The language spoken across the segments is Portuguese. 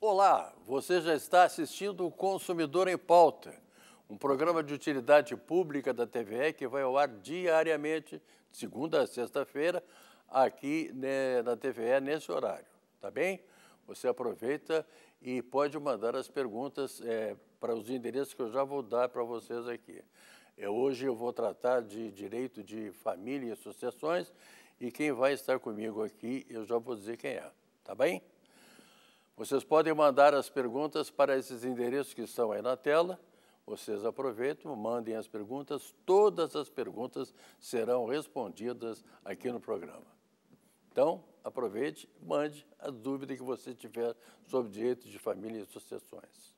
Olá, você já está assistindo o Consumidor em Pauta, um programa de utilidade pública da TVE que vai ao ar diariamente, de segunda a sexta-feira, aqui né, na TVE nesse horário, tá bem? Você aproveita e pode mandar as perguntas é, para os endereços que eu já vou dar para vocês aqui. Eu, é, hoje eu vou tratar de direito de família e associações e quem vai estar comigo aqui eu já vou dizer quem é, tá bem? Vocês podem mandar as perguntas para esses endereços que estão aí na tela. Vocês aproveitam, mandem as perguntas. Todas as perguntas serão respondidas aqui no programa. Então, aproveite, mande a dúvida que você tiver sobre direito de família e associações.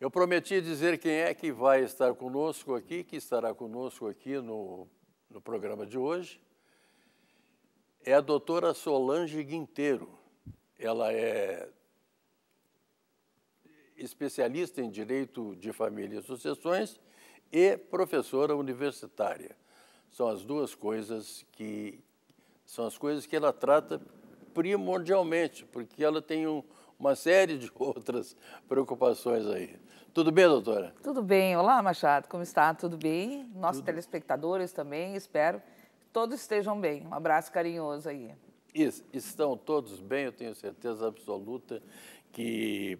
Eu prometi dizer quem é que vai estar conosco aqui, que estará conosco aqui no, no programa de hoje. É a doutora Solange Guinteiro. Ela é especialista em direito de família e sucessões e professora universitária. São as duas coisas que são as coisas que ela trata primordialmente, porque ela tem um, uma série de outras preocupações aí. Tudo bem, doutora? Tudo bem. Olá, Machado, como está? Tudo bem? Nossos Tudo. telespectadores também, espero que todos estejam bem. Um abraço carinhoso aí. Isso. Estão todos bem, eu tenho certeza absoluta que,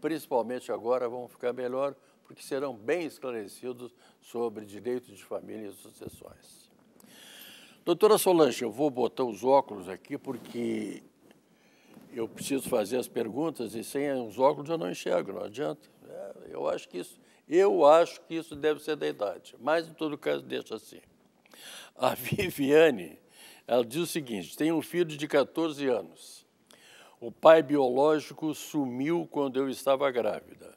principalmente agora, vão ficar melhor, porque serão bem esclarecidos sobre direitos de família e sucessões. Doutora Solange, eu vou botar os óculos aqui porque eu preciso fazer as perguntas e sem os óculos eu não enxergo, não adianta. É, eu acho que isso, eu acho que isso deve ser da idade, mas em todo caso deixa assim. A Viviane, ela diz o seguinte: tem um filho de 14 anos. O pai biológico sumiu quando eu estava grávida.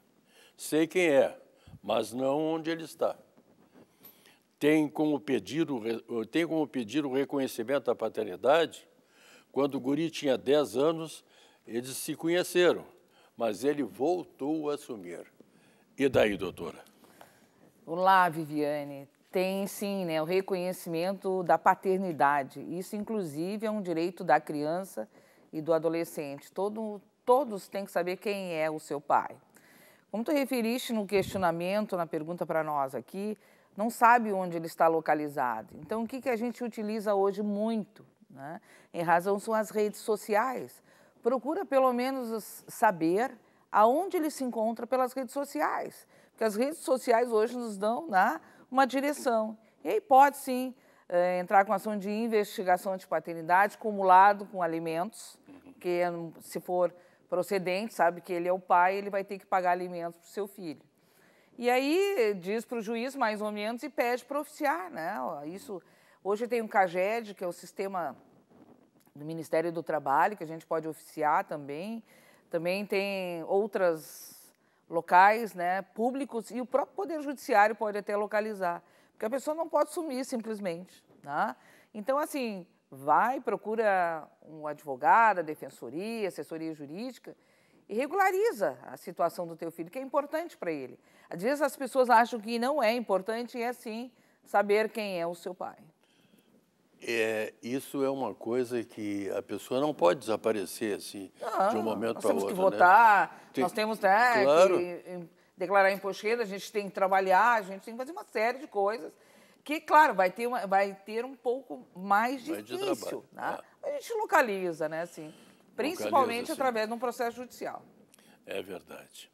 Sei quem é, mas não onde ele está. Tem como pedir o, tem como pedir o reconhecimento da paternidade? Quando o guri tinha 10 anos, eles se conheceram, mas ele voltou a assumir. E daí, doutora? Olá, Viviane. Tem sim né, o reconhecimento da paternidade. Isso, inclusive, é um direito da criança e do adolescente. Todo, todos têm que saber quem é o seu pai. Como tu referiste no questionamento, na pergunta para nós aqui, não sabe onde ele está localizado. Então, o que, que a gente utiliza hoje muito? Né? Em razão são as redes sociais. Procura pelo menos saber aonde ele se encontra pelas redes sociais, porque as redes sociais hoje nos dão né, uma direção. E aí pode sim é, entrar com ação de investigação de paternidade cumulado com alimentos, que se for procedente, sabe que ele é o pai, ele vai ter que pagar alimentos para o seu filho. E aí diz para o juiz, mais ou menos, e pede para oficiar, né? Isso Hoje tem o CAGED, que é o sistema do Ministério do Trabalho, que a gente pode oficiar também. Também tem outros locais né, públicos e o próprio Poder Judiciário pode até localizar, porque a pessoa não pode sumir simplesmente. Né? Então, assim, vai, procura um advogado, a defensoria, assessoria jurídica e regulariza a situação do teu filho, que é importante para ele. Às vezes as pessoas acham que não é importante e é sim saber quem é o seu pai. É, isso é uma coisa que a pessoa não pode desaparecer assim, não, de um momento para outro. Nós temos que né? votar, né? tem... nós temos né, claro. que declarar imposto de renda, a gente tem que trabalhar, a gente tem que fazer uma série de coisas que, claro, vai ter, uma, vai ter um pouco mais, mais difícil. De né? é. A gente localiza, né? Assim, principalmente localiza, através sim. de um processo judicial. É verdade.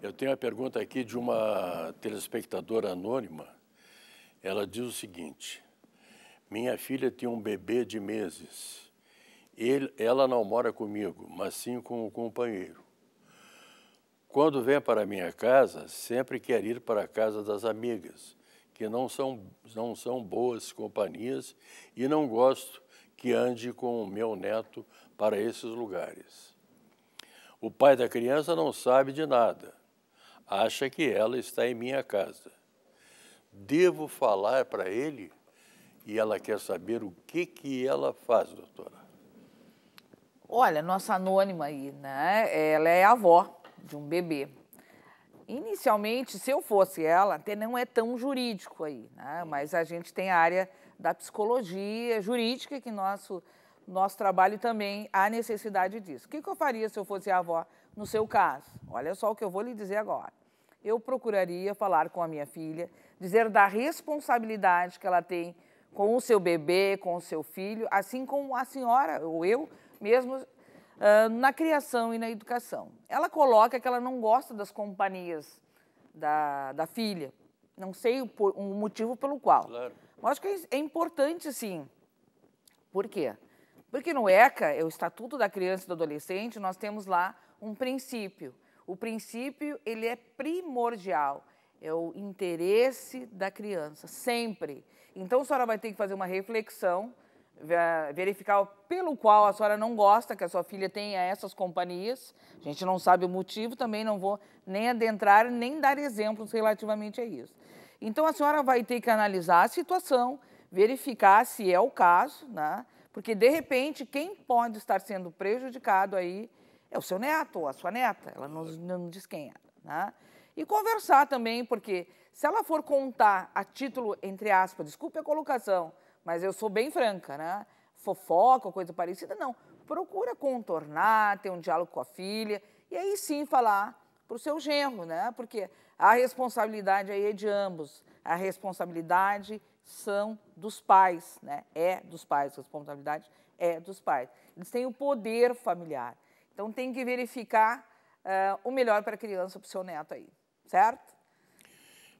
Eu tenho a pergunta aqui de uma telespectadora anônima. Ela diz o seguinte. Minha filha tem um bebê de meses. Ele, ela não mora comigo, mas sim com o companheiro. Quando vem para minha casa, sempre quer ir para a casa das amigas, que não são, não são boas companhias e não gosto que ande com o meu neto para esses lugares. O pai da criança não sabe de nada, acha que ela está em minha casa. Devo falar para ele? e ela quer saber o que, que ela faz, doutora. Olha, nossa anônima aí, né? Ela é avó de um bebê. Inicialmente, se eu fosse ela, até não é tão jurídico aí, né? Mas a gente tem a área da psicologia jurídica, que nosso, nosso trabalho também há necessidade disso. O que, que eu faria se eu fosse a avó no seu caso? Olha só o que eu vou lhe dizer agora. Eu procuraria falar com a minha filha, dizer da responsabilidade que ela tem com o seu bebê, com o seu filho, assim como a senhora ou eu mesmo ah, na criação e na educação. Ela coloca que ela não gosta das companhias da, da filha. Não sei o, o motivo pelo qual. Claro. Mas acho que é, é importante, sim. Por quê? Porque no ECA, é o Estatuto da Criança e do Adolescente, nós temos lá um princípio. O princípio, ele é primordial é o interesse da criança, sempre. Então a senhora vai ter que fazer uma reflexão, verificar pelo qual a senhora não gosta que a sua filha tenha essas companhias. A gente não sabe o motivo, também não vou nem adentrar nem dar exemplos relativamente a isso. Então a senhora vai ter que analisar a situação, verificar se é o caso, né? Porque de repente quem pode estar sendo prejudicado aí é o seu neto ou a sua neta. Ela não, não diz quem é, né? E conversar também, porque se ela for contar a título, entre aspas, desculpe a colocação, mas eu sou bem franca, né? Fofoca, coisa parecida, não. Procura contornar, ter um diálogo com a filha e aí sim falar para o seu genro, né? Porque a responsabilidade aí é de ambos. A responsabilidade são dos pais, né? É dos pais, a responsabilidade é dos pais. Eles têm o poder familiar. Então tem que verificar uh, o melhor para a criança, para o seu neto aí certo?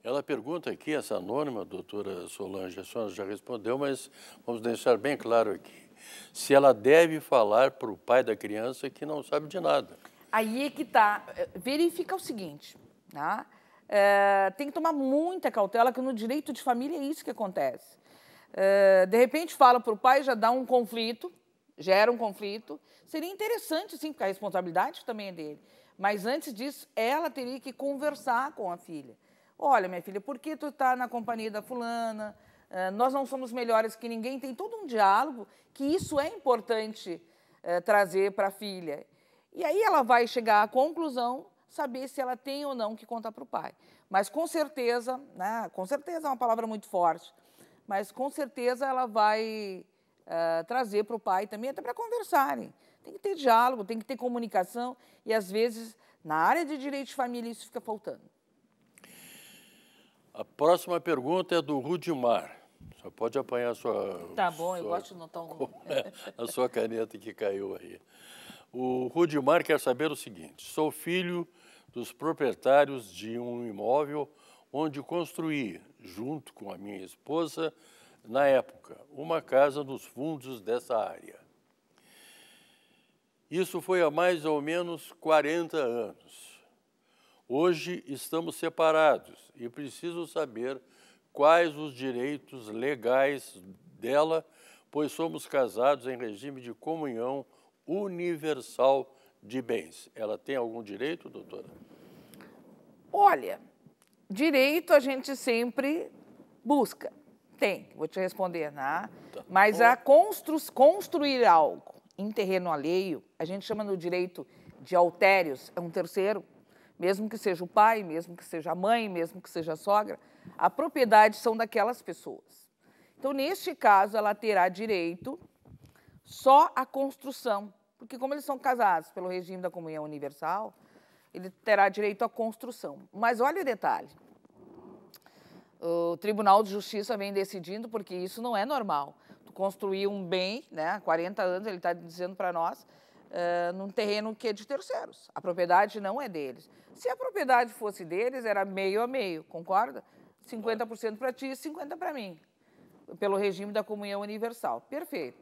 Ela pergunta aqui, essa anônima, doutora Solange, a senhora já respondeu, mas vamos deixar bem claro aqui. Se ela deve falar para o pai da criança que não sabe de nada. Aí é que está. É, verifica o seguinte, tá? É, tem que tomar muita cautela, que no direito de família é isso que acontece. É, de repente fala para o pai, já dá um conflito, gera um conflito. Seria interessante, sim, porque a responsabilidade também é dele. Mas antes disso, ela teria que conversar com a filha. Olha, minha filha, por que tu está na companhia da fulana? Eh, nós não somos melhores que ninguém. Tem todo um diálogo que isso é importante eh, trazer para a filha. E aí ela vai chegar à conclusão, saber se ela tem ou não que contar para o pai. Mas com certeza, né, com certeza é uma palavra muito forte, mas com certeza ela vai uh, trazer para o pai também, até para conversarem. Tem que ter diálogo, tem que ter comunicação e às vezes na área de direito de família isso fica faltando. A próxima pergunta é do Rudimar. Só pode apanhar a sua. Tá bom, sua, eu gosto de notar um. a sua caneta que caiu aí. O Rudimar quer saber o seguinte: sou filho dos proprietários de um imóvel onde construí, junto com a minha esposa, na época, uma casa nos fundos dessa área. Isso foi há mais ou menos 40 anos. Hoje estamos separados e preciso saber quais os direitos legais dela, pois somos casados em regime de comunhão universal de bens. Ela tem algum direito, doutora? Olha, direito a gente sempre busca. Tem, vou te responder, né? Tá. Mas a constru construir algo em terreno alheio, a gente chama no direito de altérios, é um terceiro, mesmo que seja o pai, mesmo que seja a mãe, mesmo que seja a sogra, a propriedade são daquelas pessoas. Então, neste caso, ela terá direito só à construção, porque como eles são casados pelo regime da comunhão universal, ele terá direito à construção. Mas olha o detalhe. O Tribunal de Justiça vem decidindo porque isso não é normal construir um bem, né, há 40 anos, ele está dizendo para nós, uh, num terreno que é de terceiros. A propriedade não é deles. Se a propriedade fosse deles, era meio a meio, concorda? 50% para ti e 50% para mim, pelo regime da comunhão universal. Perfeito.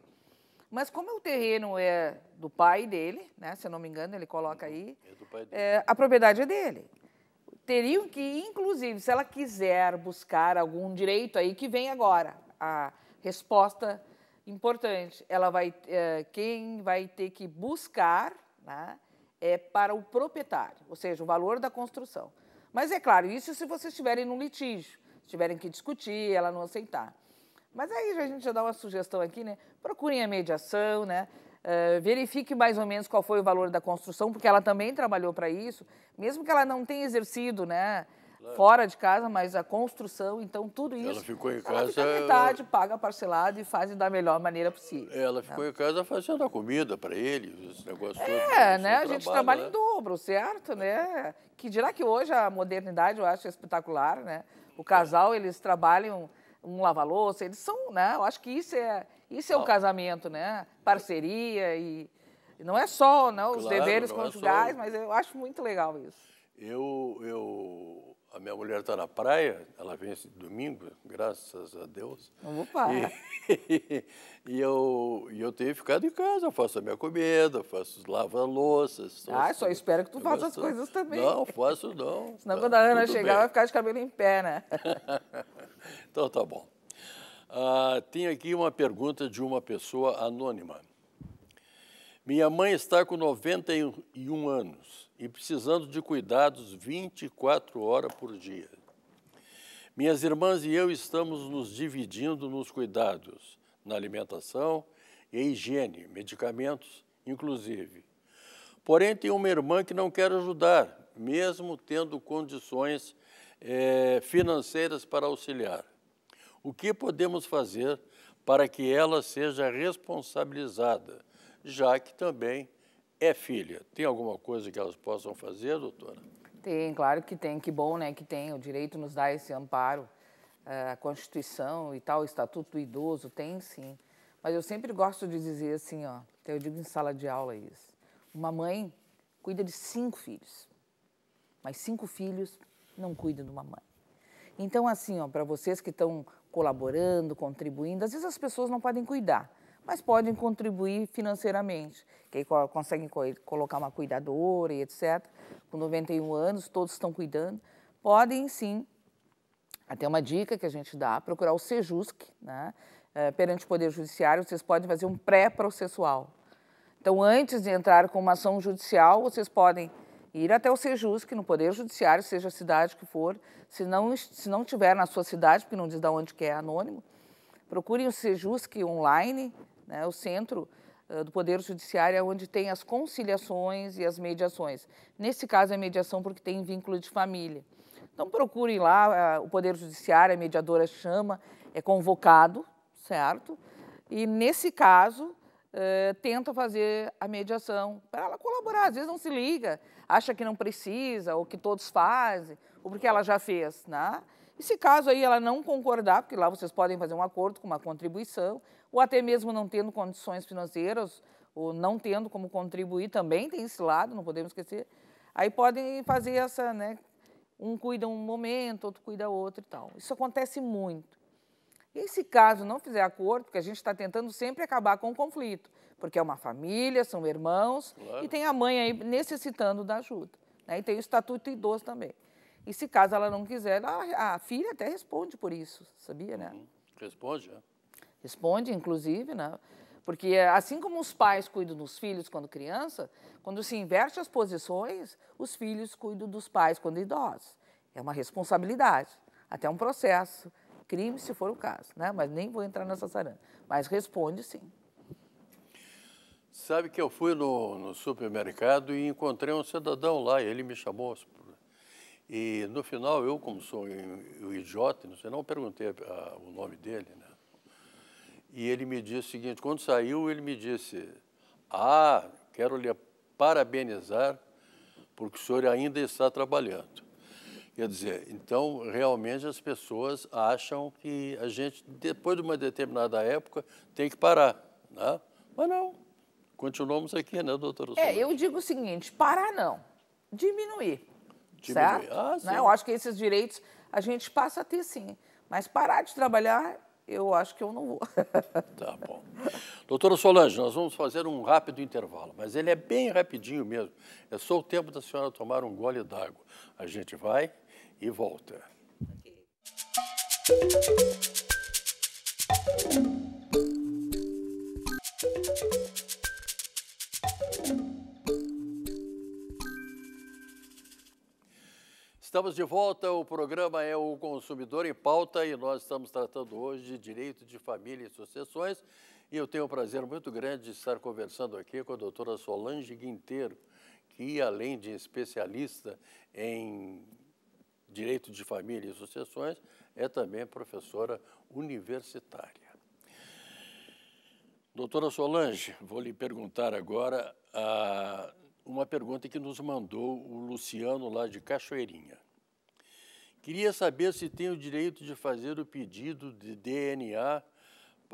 Mas como é o terreno é do pai dele, né, se eu não me engano, ele coloca aí, uhum. é, eh, a propriedade é dele. Teriam que, inclusive, se ela quiser buscar algum direito aí que vem agora, a, resposta importante. Ela vai, eh, quem vai ter que buscar né, é para o proprietário, ou seja, o valor da construção. Mas é claro, isso se vocês estiverem num litígio, tiverem que discutir, ela não aceitar. Mas aí a gente já dá uma sugestão aqui, né? Procurem a mediação, né? Uh, verifique mais ou menos qual foi o valor da construção, porque ela também trabalhou para isso, mesmo que ela não tenha exercido, né? fora de casa, mas a construção, então tudo isso. Ela ficou em casa. Ela fica metade, ela... paga parcelado e faz da melhor maneira possível. Ela né? ficou tá? em casa fazendo a comida para ele, esse negócio é, todo. É, né? A gente trabalha né? em dobro, certo, né? Que dirá que hoje a modernidade eu acho espetacular, né? O é. casal, eles trabalham um lava-louça, eles são, né? Eu acho que isso é, isso é o ah. um casamento, né? Parceria e não é só, não, claro, os deveres é conjugais, é só... mas eu acho muito legal isso. Eu, eu a minha mulher está na praia, ela vem esse domingo, graças a Deus. Opa! E, e eu, e eu tenho ficado em casa, faço a minha comida, faço lava-louças. Ah, só espero que tu faça as coisas também. Não, faço não. Senão tá, quando a Ana chegar, vai ficar de cabelo em pé, né? então tá bom. Ah, tem aqui uma pergunta de uma pessoa anônima. Minha mãe está com 91 anos e precisando de cuidados 24 horas por dia. Minhas irmãs e eu estamos nos dividindo nos cuidados, na alimentação e higiene, medicamentos, inclusive. Porém, tem uma irmã que não quer ajudar, mesmo tendo condições é, financeiras para auxiliar. O que podemos fazer para que ela seja responsabilizada, já que também é filha. Tem alguma coisa que elas possam fazer, doutora? Tem, claro que tem. Que bom, né, que tem. O direito nos dá esse amparo. Eh, a Constituição e tal, o Estatuto do Idoso, tem sim. Mas eu sempre gosto de dizer assim, ó, eu digo em sala de aula isso. Uma mãe cuida de cinco filhos, mas cinco filhos não cuidam de uma mãe. Então, assim, ó, para vocês que estão colaborando, contribuindo, às vezes as pessoas não podem cuidar, mas podem contribuir financeiramente, que aí conseguem colocar uma cuidadora e etc. Com 91 anos, todos estão cuidando. Podem sim, até uma dica que a gente dá, procurar o SEJUSC, né? É, perante o Poder Judiciário, vocês podem fazer um pré-processual. Então, antes de entrar com uma ação judicial, vocês podem ir até o SEJUSC, no Poder Judiciário, seja a cidade que for, se não, se não tiver na sua cidade, porque não diz de onde que é anônimo, procurem o SEJUSC online, né? O centro do Poder Judiciário é onde tem as conciliações e as mediações. Nesse caso é mediação porque tem vínculo de família. Então procurem lá, o Poder Judiciário, a mediadora chama, é convocado, certo? E nesse caso, tenta fazer a mediação para ela colaborar. Às vezes não se liga, acha que não precisa, ou que todos fazem, ou porque ela já fez. Né? E se caso aí ela não concordar, porque lá vocês podem fazer um acordo com uma contribuição, ou até mesmo não tendo condições financeiras, ou não tendo como contribuir, também tem esse lado, não podemos esquecer. Aí podem fazer essa, né? Um cuida um momento, outro cuida outro e tal. Isso acontece muito. E se caso não fizer acordo, porque a gente está tentando sempre acabar com o conflito, porque é uma família, são irmãos, claro. e tem a mãe aí necessitando da ajuda. Né? E tem o Estatuto Idoso também. E se caso ela não quiser, ela, a filha até responde por isso, sabia, né? Uhum. Responde, é? Responde, inclusive, né? Porque eh, assim como os pais cuidam dos filhos quando criança, quando se inverte as posições, os filhos cuidam dos pais quando idosos. É uma responsabilidade, até um processo, crime se for o caso, né? Mas nem vou entrar nessa sarana. Mas responde sim. Sabe que eu fui no, no supermercado e encontrei um cidadão lá, e ele me chamou e no final, eu, como sou um idiota, não sei, não perguntei a, a, o nome dele, né? E ele me disse o seguinte: quando saiu, ele me disse: Ah, quero lhe parabenizar, porque o senhor ainda está trabalhando. Quer dizer, então, realmente as pessoas acham que a gente, depois de uma determinada época, tem que parar. Né? Mas não, continuamos aqui, né, doutora? É, eu digo o seguinte: parar não, diminuir certo? Ah, né? Eu acho que esses direitos a gente passa a ter sim. Mas parar de trabalhar, eu acho que eu não vou. tá bom. Doutora Solange, nós vamos fazer um rápido intervalo, mas ele é bem rapidinho mesmo. É só o tempo da senhora tomar um gole d'água. A gente vai e volta. Okay. Estamos de volta, o programa é o Consumidor em Pauta e nós estamos tratando hoje de direito de família e sucessões. E eu tenho um prazer muito grande de estar conversando aqui com a doutora Solange Guinteiro, que além de especialista em direito de família e sucessões, é também professora universitária. Doutora Solange, vou lhe perguntar agora a, ah, uma pergunta que nos mandou o Luciano lá de Cachoeirinha. Queria saber se tem o direito de fazer o pedido de DNA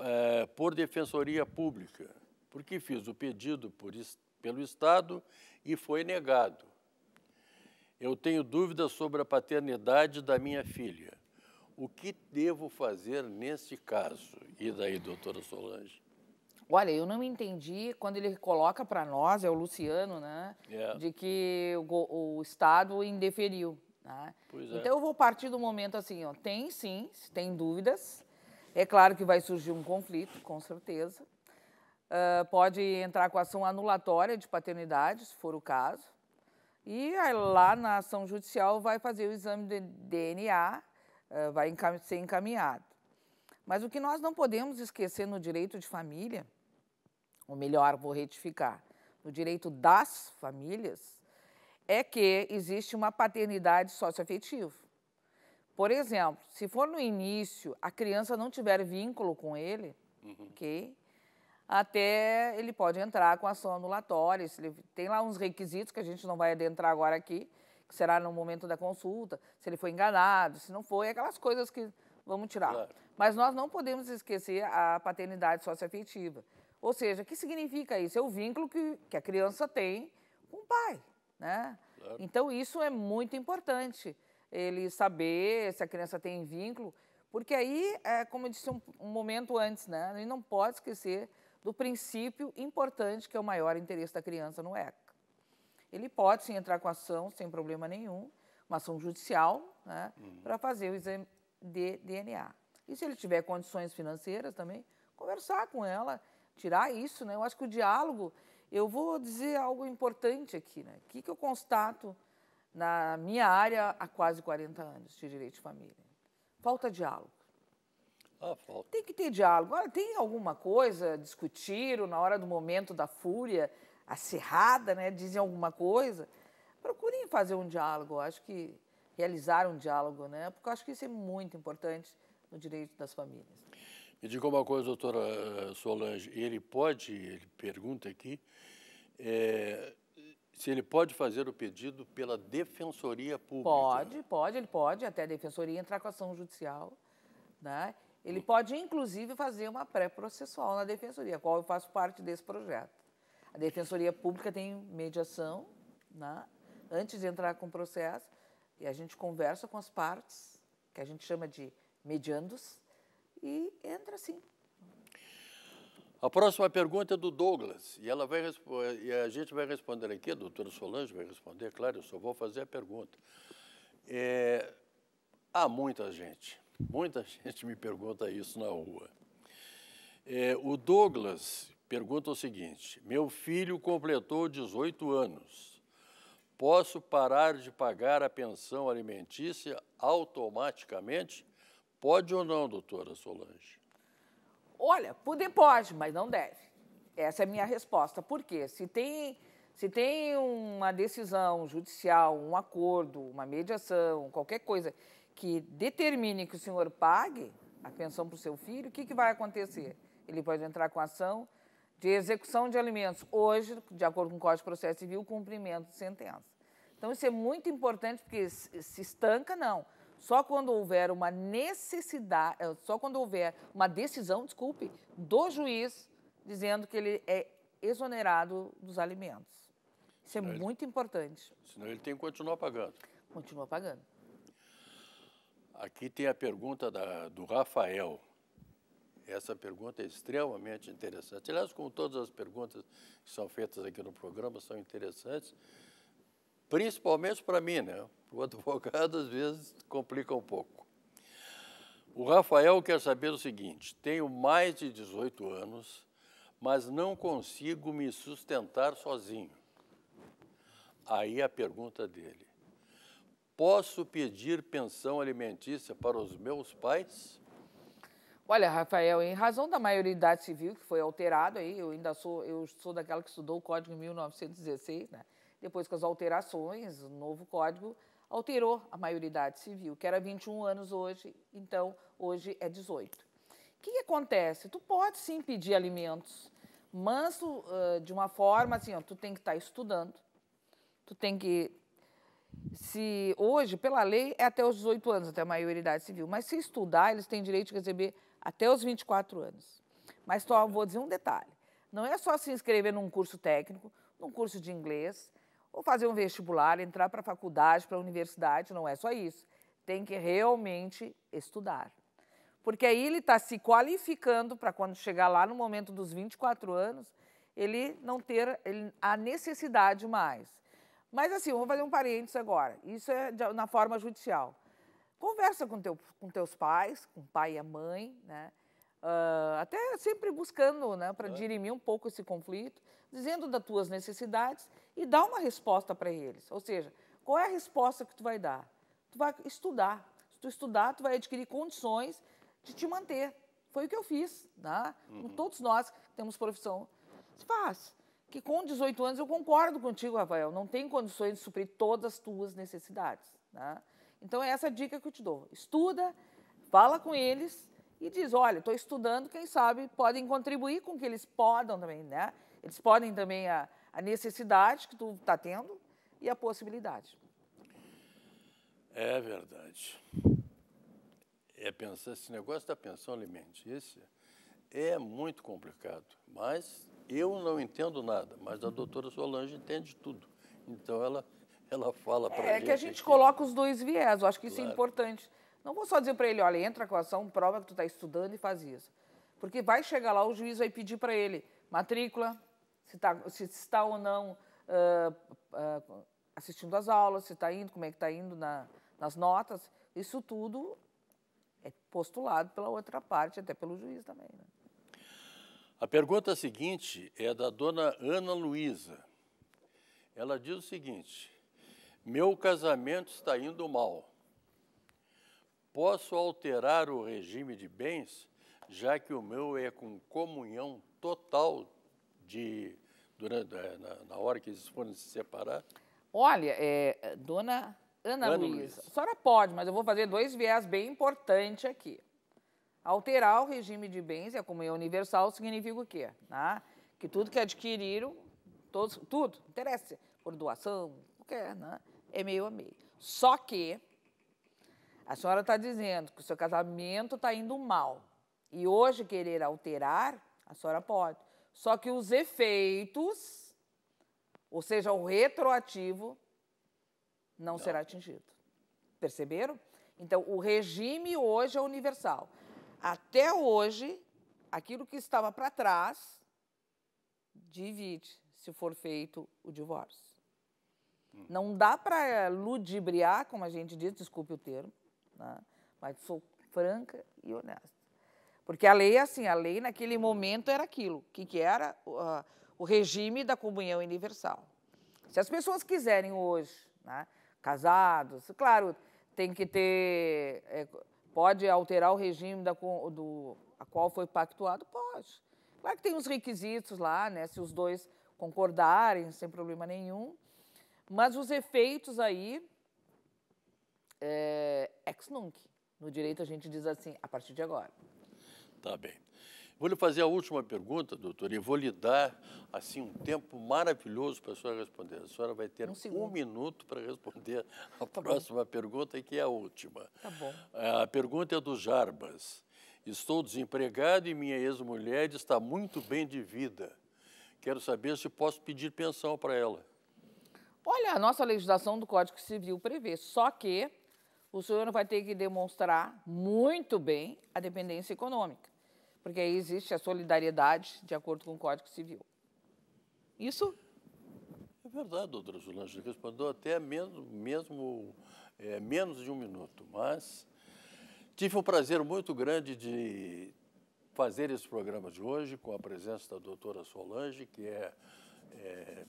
eh, por defensoria pública, porque fiz o pedido por, pelo Estado e foi negado. Eu tenho dúvidas sobre a paternidade da minha filha. O que devo fazer nesse caso? E daí, doutora Solange? Olha, eu não entendi quando ele coloca para nós, é o Luciano, né? Yeah. É. De que o, o Estado indeferiu. Né? É. Então eu vou partir do momento assim, ó, tem sim, tem dúvidas. É claro que vai surgir um conflito, com certeza. Uh, pode entrar com ação anulatória de paternidade, se for o caso. E aí, lá na ação judicial vai fazer o exame de DNA, uh, ah, vai encam ser encaminhado. Mas o que nós não podemos esquecer no direito de família, ou melhor, vou retificar, no direito das famílias, é que existe uma paternidade socioafetiva. Por exemplo, se for no início a criança não tiver vínculo com ele, uhum. ok? Até ele pode entrar com ação anulatória. Tem lá uns requisitos que a gente não vai adentrar agora aqui, que será no momento da consulta, se ele foi enganado, se não foi, aquelas coisas que vamos tirar. Claro. Mas nós não podemos esquecer a paternidade socioafetiva. Ou seja, o que significa isso? É o vínculo que, que a criança tem com o pai. Né? Claro. Então, isso é muito importante, ele saber se a criança tem vínculo, porque aí, é, como eu disse um, um momento antes, né? a gente não pode esquecer do princípio importante que é o maior interesse da criança no ECA. Ele pode sim entrar com ação sem problema nenhum, uma ação judicial, né, uhum. para fazer o exame de DNA. E se ele tiver condições financeiras também, conversar com ela, tirar isso, né? Eu acho que o diálogo eu vou dizer algo importante aqui, né? O que, que eu constato na minha área há quase 40 anos de direito de família? Falta diálogo. Ah, falta. Tem que ter diálogo. Olha, ah, tem alguma coisa, discutiram na hora do momento da fúria acirrada, né? Dizem alguma coisa. Procurem fazer um diálogo, acho que realizar um diálogo, né? Porque eu acho que isso é muito importante no direito das famílias. Me diga uma coisa, doutora eh, Solange, ele pode, ele pergunta aqui, é, se ele pode fazer o pedido pela Defensoria Pública. Pode, pode, ele pode, até a Defensoria entrar com ação judicial. Né? Ele hum. pode, inclusive, fazer uma pré-processual na Defensoria, qual eu faço parte desse projeto. A Defensoria Pública tem mediação, né? antes de entrar com o processo, e a gente conversa com as partes, que a gente chama de mediandos, e entra assim. A próxima pergunta é do Douglas, e, ela vai, e a gente vai responder aqui, a doutora Solange vai responder, claro, eu só vou fazer a pergunta. É, há muita gente, muita gente me pergunta isso na rua. É, o Douglas pergunta o seguinte: meu filho completou 18 anos. Posso parar de pagar a pensão alimentícia automaticamente? Pode ou não, doutora Solange? Olha, poder pode, mas não deve. Essa é a minha resposta. Por quê? Se tem, se tem uma decisão judicial, um acordo, uma mediação, qualquer coisa que determine que o senhor pague a pensão para o seu filho, o que, que vai acontecer? Ele pode entrar com ação de execução de alimentos. Hoje, de acordo com o Código de Processo Civil, cumprimento de sentença. Então, isso é muito importante, porque se estanca, não. Só quando houver uma necessidade, é, só quando houver uma decisão, desculpe, do juiz dizendo que ele é exonerado dos alimentos. Isso é senão é ele, muito importante. Senão ele tem que continuar pagando. Continua pagando. Aqui tem a pergunta da, do Rafael. Essa pergunta é extremamente interessante. Aliás, como todas as perguntas que são feitas aqui no programa são interessantes, principalmente para mim, né? O advogado às vezes complica um pouco. O Rafael quer saber o seguinte: tenho mais de 18 anos, mas não consigo me sustentar sozinho. Aí a pergunta dele: posso pedir pensão alimentícia para os meus pais? Olha, Rafael, em razão da maioridade civil que foi alterado aí, eu ainda sou, eu sou daquela que estudou o Código 1916, né? Depois, com as alterações, o novo código alterou a maioridade civil, que era 21 anos hoje, então hoje é 18. O que, que acontece? Tu pode sim pedir alimentos, mas tu, uh, de uma forma assim, ó, tu tem que estar tá estudando, tu tem que se hoje, pela lei, é até os 18 anos, até a maioridade civil, mas se estudar, eles têm direito de receber até os 24 anos. Mas só vou dizer um detalhe: não é só se inscrever num curso técnico, num curso de inglês, ou fazer um vestibular, entrar para a faculdade, para a universidade, não é só isso. Tem que realmente estudar. Porque aí ele está se qualificando para quando chegar lá no momento dos 24 anos, ele não ter ele, a necessidade mais. Mas assim, vamos fazer um parênteses agora. Isso é de, na forma judicial. Conversa com, teu, com teus pais, com o pai e a mãe, né? Uh, até sempre buscando né, para dirimir um pouco esse conflito, dizendo das tuas necessidades e dá uma resposta para eles. Ou seja, qual é a resposta que tu vai dar? Tu vai estudar. Se tu estudar, tu vai adquirir condições de te manter. Foi o que eu fiz, né? Uhum. Todos nós que temos profissão se faz. Que com 18 anos eu concordo contigo, Rafael, não tem condições de suprir todas as tuas necessidades, né? Então é essa dica que eu te dou. Estuda, fala com eles e diz, olha, estou estudando, quem sabe podem contribuir com o que eles podam também, né? Eles podem também a, a necessidade que tu está tendo e a possibilidade. É verdade. É pensar, esse negócio da pensão alimentícia é muito complicado, mas eu não entendo nada, mas a doutora Solange entende tudo. Então ela, ela fala para é É que a gente aqui. coloca os dois viés, eu acho que claro. isso é importante. Não vou só dizer para ele, olha, entra com a ação, prova que tu está estudando e faz isso. Porque vai chegar lá, o juiz vai pedir para ele matrícula, se está se está ou não uh, uh, assistindo às aulas, se está indo, como é que está indo na, nas notas, isso tudo é postulado pela outra parte, até pelo juiz também. Né? A pergunta seguinte é da dona Ana Luísa. Ela diz o seguinte: meu casamento está indo mal. Posso alterar o regime de bens, já que o meu é com comunhão total de durante é, na, na hora que eles foram se separar? Olha, é, dona Ana, Ana Luísa, a senhora pode, mas eu vou fazer dois viés bem importantes aqui. Alterar o regime de bens e a comunhão universal significa o quê? Né? Que tudo que adquiriram, todos, tudo, interessa, por doação, qualquer, é, né? é meio a meio. Só que a senhora está dizendo que o seu casamento está indo mal e hoje querer alterar, a senhora pode. Só que os efeitos, ou seja, o retroativo, não, não. será atingido. Perceberam? Então, o regime hoje é universal. Até hoje, aquilo que estava para trás divide se for feito o divórcio. Hum. Não dá para ludibriar, como a gente diz, desculpe o termo, né? mas sou franca e honesta. Porque a lei é assim, a lei naquele momento era aquilo, que, que era uh, o regime da comunhão universal. Se as pessoas quiserem hoje, né, casados, claro, tem que ter, é, pode alterar o regime da, do, a qual foi pactuado? Pode. Claro que tem uns requisitos lá, né, se os dois concordarem, sem problema nenhum, mas os efeitos aí, é, ex nunc. No direito a gente diz assim, a partir de agora. Tá bem. Vou lhe fazer a última pergunta, doutor, e vou lhe dar assim um tempo maravilhoso para a senhora responder. A senhora vai ter um, um minuto para responder a tá próxima bom. pergunta, que é a última. Tá bom. É, a pergunta é do Jarbas. Estou desempregado e minha ex-mulher está muito bem de vida. Quero saber se posso pedir pensão para ela. Olha, a nossa legislação do Código Civil prevê, só que o senhor vai ter que demonstrar muito bem a dependência econômica porque aí existe a solidariedade de acordo com o Código Civil. Isso? É verdade, doutora Solange, respondeu até mesmo, mesmo é, menos de um minuto, mas tive um prazer muito grande de fazer esse programa de hoje com a presença da doutora Solange, que é, é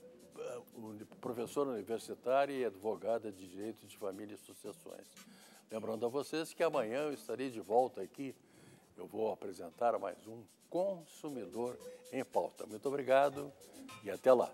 professora universitária e advogada de direito de família e sucessões. Lembrando a vocês que amanhã eu estarei de volta aqui eu vou apresentar mais um Consumidor em Pauta. Muito obrigado e até lá.